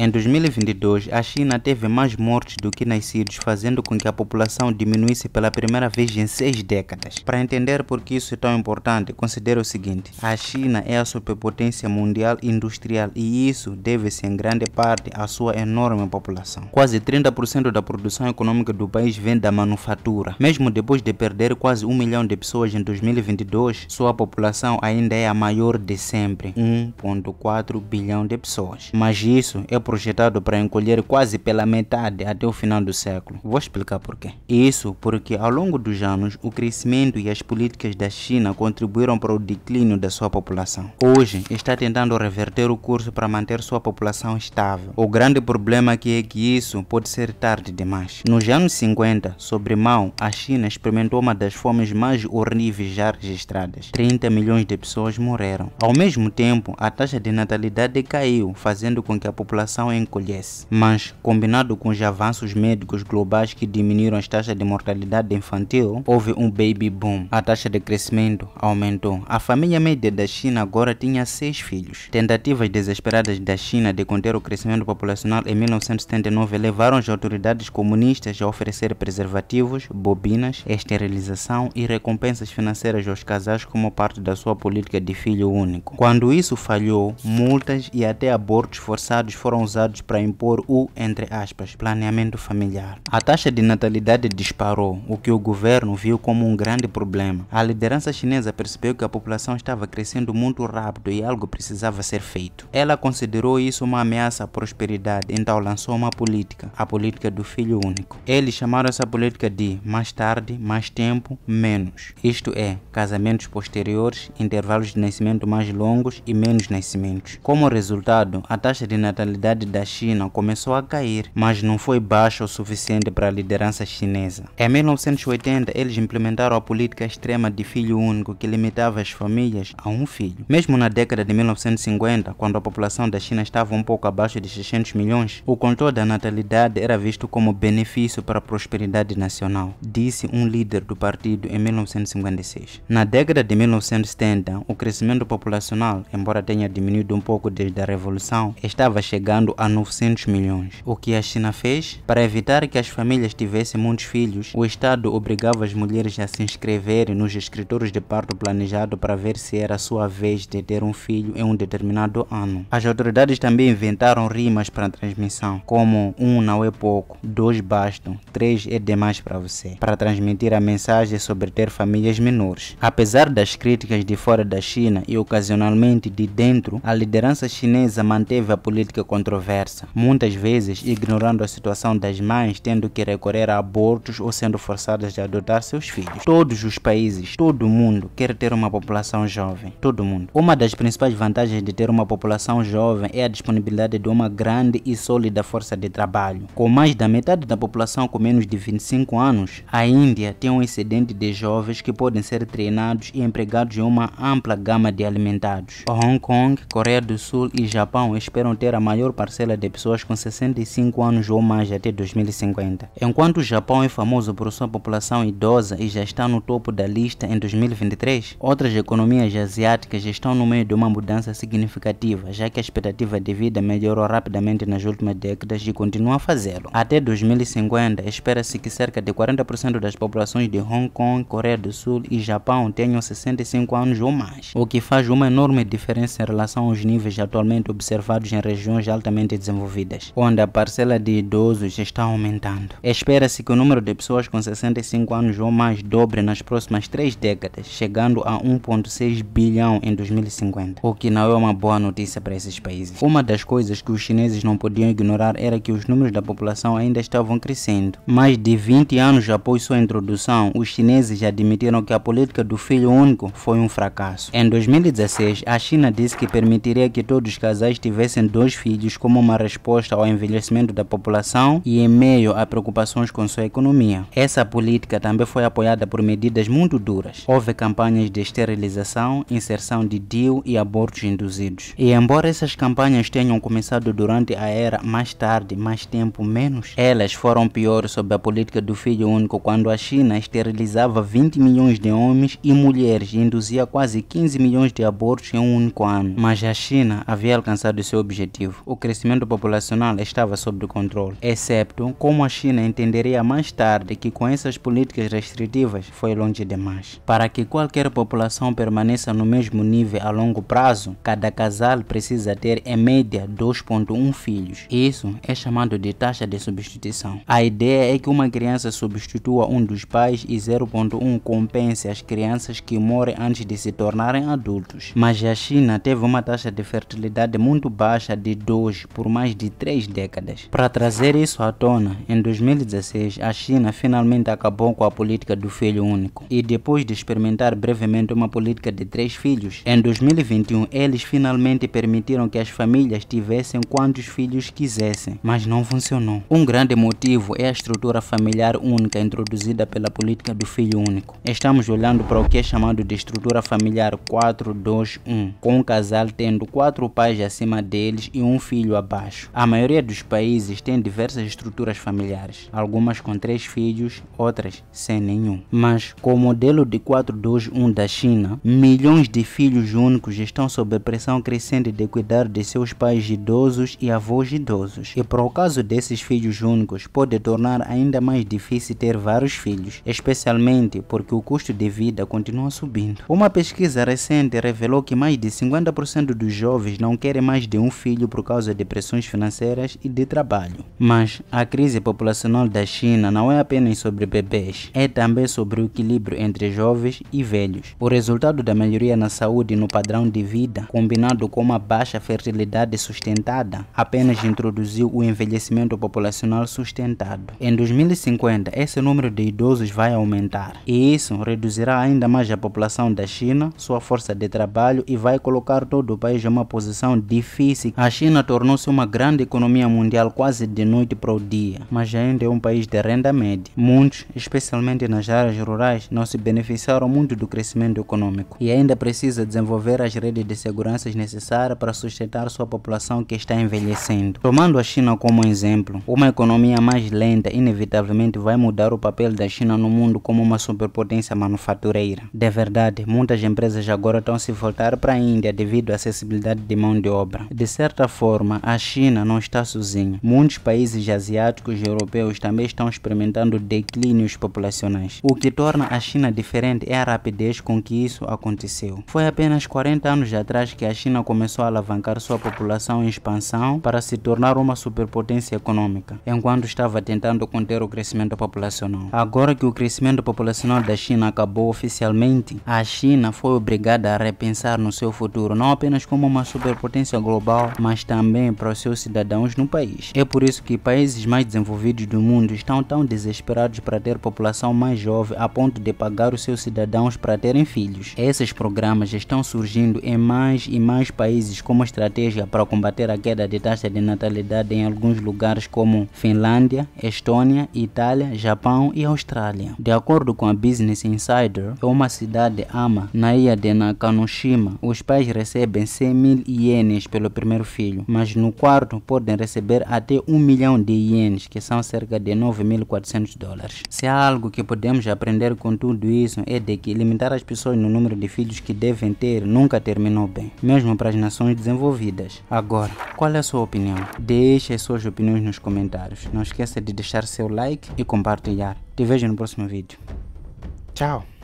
Em 2022, a China teve mais mortes do que nascidos, fazendo com que a população diminuísse pela primeira vez em seis décadas. Para entender por que isso é tão importante, considere o seguinte: a China é a superpotência mundial industrial e isso deve-se em grande parte à sua enorme população. Quase 30% da produção econômica do país vem da manufatura. Mesmo depois de perder quase um milhão de pessoas em 2022, sua população ainda é a maior de sempre, 1,4 bilhão de pessoas. Mas isso é projetado para encolher quase pela metade até o final do século. Vou explicar porquê. Isso porque ao longo dos anos o crescimento e as políticas da China contribuíram para o declínio da sua população. Hoje está tentando reverter o curso para manter sua população estável. O grande problema aqui é que isso pode ser tarde demais. Nos anos 50, sobre Mao, a China experimentou uma das fomes mais horríveis já registradas. 30 milhões de pessoas morreram. Ao mesmo tempo, a taxa de natalidade caiu, fazendo com que a população população encolhesse. Mas, combinado com os avanços médicos globais que diminuíram as taxas de mortalidade infantil, houve um baby boom. A taxa de crescimento aumentou. A família média da China agora tinha seis filhos. Tentativas desesperadas da China de conter o crescimento populacional em 1979 levaram as autoridades comunistas a oferecer preservativos, bobinas, esterilização e recompensas financeiras aos casais como parte da sua política de filho único. Quando isso falhou, multas e até abortos forçados foram usados para impor o, entre aspas, planeamento familiar. A taxa de natalidade disparou, o que o governo viu como um grande problema. A liderança chinesa percebeu que a população estava crescendo muito rápido e algo precisava ser feito. Ela considerou isso uma ameaça à prosperidade, então lançou uma política, a política do filho único. Eles chamaram essa política de mais tarde, mais tempo, menos. Isto é, casamentos posteriores, intervalos de nascimento mais longos e menos nascimentos. Como resultado, a taxa de natalidade popularidade da China começou a cair, mas não foi baixa o suficiente para a liderança chinesa. Em 1980, eles implementaram a política extrema de filho único que limitava as famílias a um filho. Mesmo na década de 1950, quando a população da China estava um pouco abaixo de 600 milhões, o controle da natalidade era visto como benefício para a prosperidade nacional, disse um líder do partido em 1956. Na década de 1970, o crescimento populacional, embora tenha diminuído um pouco desde a revolução, estava chegando chegando a 900 milhões. O que a China fez? Para evitar que as famílias tivessem muitos filhos, o Estado obrigava as mulheres a se inscreverem nos escritórios de parto planejado para ver se era a sua vez de ter um filho em um determinado ano. As autoridades também inventaram rimas para a transmissão, como um não é pouco, dois bastam, três é demais para você, para transmitir a mensagem sobre ter famílias menores. Apesar das críticas de fora da China e ocasionalmente de dentro, a liderança chinesa manteve a política controlada controversa, muitas vezes ignorando a situação das mães tendo que recorrer a abortos ou sendo forçadas a adotar seus filhos. Todos os países, todo mundo quer ter uma população jovem, todo mundo. Uma das principais vantagens de ter uma população jovem é a disponibilidade de uma grande e sólida força de trabalho. Com mais da metade da população com menos de 25 anos, a Índia tem um excedente de jovens que podem ser treinados e empregados em uma ampla gama de alimentados. Hong Kong, Coreia do Sul e Japão esperam ter a maior parte parcela de pessoas com 65 anos ou mais até 2050. Enquanto o Japão é famoso por sua população idosa e já está no topo da lista em 2023, outras economias asiáticas estão no meio de uma mudança significativa, já que a expectativa de vida melhorou rapidamente nas últimas décadas e continua a fazê-lo. Até 2050, espera-se que cerca de 40% das populações de Hong Kong, Coreia do Sul e Japão tenham 65 anos ou mais, o que faz uma enorme diferença em relação aos níveis atualmente observados em regiões altamente desenvolvidas, onde a parcela de idosos está aumentando. Espera-se que o número de pessoas com 65 anos ou mais dobre nas próximas três décadas, chegando a 1,6 bilhão em 2050, o que não é uma boa notícia para esses países. Uma das coisas que os chineses não podiam ignorar era que os números da população ainda estavam crescendo. Mais de 20 anos após sua introdução, os chineses admitiram que a política do filho único foi um fracasso. Em 2016, a China disse que permitiria que todos os casais tivessem dois filhos com como uma resposta ao envelhecimento da população e em meio a preocupações com sua economia. Essa política também foi apoiada por medidas muito duras. Houve campanhas de esterilização, inserção de DIU e abortos induzidos. E embora essas campanhas tenham começado durante a era mais tarde, mais tempo, menos, elas foram piores sob a política do filho único quando a China esterilizava 20 milhões de homens e mulheres e induzia quase 15 milhões de abortos em um único ano. Mas a China havia alcançado seu objetivo, o que crescimento populacional estava sob controle, excepto como a China entenderia mais tarde que com essas políticas restritivas foi longe demais. Para que qualquer população permaneça no mesmo nível a longo prazo, cada casal precisa ter em média 2.1 filhos. Isso é chamado de taxa de substituição. A ideia é que uma criança substitua um dos pais e 0.1 compense as crianças que morrem antes de se tornarem adultos. Mas a China teve uma taxa de fertilidade muito baixa de 2 por mais de três décadas. Para trazer isso à tona, em 2016 a China finalmente acabou com a política do filho único e depois de experimentar brevemente uma política de três filhos, em 2021 eles finalmente permitiram que as famílias tivessem quantos filhos quisessem, mas não funcionou. Um grande motivo é a estrutura familiar única introduzida pela política do filho único. Estamos olhando para o que é chamado de estrutura familiar 421, com um casal tendo quatro pais acima deles e um filho filho abaixo. A maioria dos países tem diversas estruturas familiares, algumas com três filhos, outras sem nenhum. Mas, com o modelo de 4-2-1 da China, milhões de filhos únicos estão sob a pressão crescente de cuidar de seus pais idosos e avós idosos. E por o caso desses filhos únicos, pode tornar ainda mais difícil ter vários filhos, especialmente porque o custo de vida continua subindo. Uma pesquisa recente revelou que mais de 50% dos jovens não querem mais de um filho por causa de pressões financeiras e de trabalho. Mas a crise populacional da China não é apenas sobre bebês, é também sobre o equilíbrio entre jovens e velhos. O resultado da melhoria na saúde e no padrão de vida, combinado com uma baixa fertilidade sustentada, apenas introduziu o envelhecimento populacional sustentado. Em 2050, esse número de idosos vai aumentar, e isso reduzirá ainda mais a população da China, sua força de trabalho e vai colocar todo o país em uma posição difícil. A China tornou tornou-se uma grande economia mundial quase de noite para o dia, mas ainda é um país de renda média. Muitos, especialmente nas áreas rurais, não se beneficiaram muito do crescimento econômico e ainda precisa desenvolver as redes de segurança necessárias para sustentar sua população que está envelhecendo. Tomando a China como exemplo, uma economia mais lenta inevitavelmente vai mudar o papel da China no mundo como uma superpotência manufatureira. De verdade, muitas empresas agora estão se voltar para a Índia devido à acessibilidade de mão de obra. De certa forma, a China não está sozinha. Muitos países asiáticos e europeus também estão experimentando declínios populacionais. O que torna a China diferente é a rapidez com que isso aconteceu. Foi apenas 40 anos atrás que a China começou a alavancar sua população em expansão para se tornar uma superpotência econômica, enquanto estava tentando conter o crescimento populacional. Agora que o crescimento populacional da China acabou oficialmente, a China foi obrigada a repensar no seu futuro, não apenas como uma superpotência global, mas também para os seus cidadãos no país. É por isso que países mais desenvolvidos do mundo estão tão desesperados para ter população mais jovem a ponto de pagar os seus cidadãos para terem filhos. Esses programas estão surgindo em mais e mais países como estratégia para combater a queda de taxa de natalidade em alguns lugares como Finlândia, Estônia, Itália, Japão e Austrália. De acordo com a Business Insider, uma cidade ama na ilha de Nakanoshima, os pais recebem 100 mil ienes pelo primeiro filho, mas no quarto podem receber até 1 milhão de ienes, que são cerca de 9.400 dólares. Se há algo que podemos aprender com tudo isso é de que limitar as pessoas no número de filhos que devem ter nunca terminou bem, mesmo para as nações desenvolvidas. Agora, qual é a sua opinião? Deixe as suas opiniões nos comentários. Não esqueça de deixar seu like e compartilhar. Te vejo no próximo vídeo. Tchau!